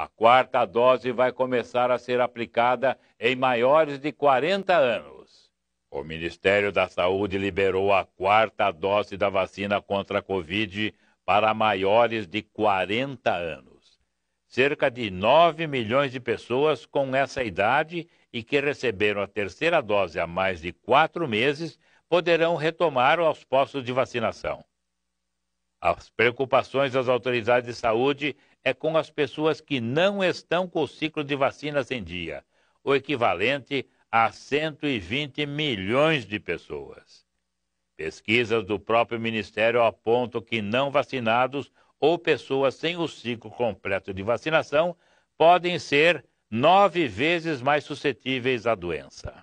A quarta dose vai começar a ser aplicada em maiores de 40 anos. O Ministério da Saúde liberou a quarta dose da vacina contra a Covid para maiores de 40 anos. Cerca de 9 milhões de pessoas com essa idade e que receberam a terceira dose há mais de quatro meses poderão retomar aos postos de vacinação. As preocupações das autoridades de saúde é com as pessoas que não estão com o ciclo de vacinas em dia, o equivalente a 120 milhões de pessoas. Pesquisas do próprio Ministério apontam que não vacinados ou pessoas sem o ciclo completo de vacinação podem ser nove vezes mais suscetíveis à doença.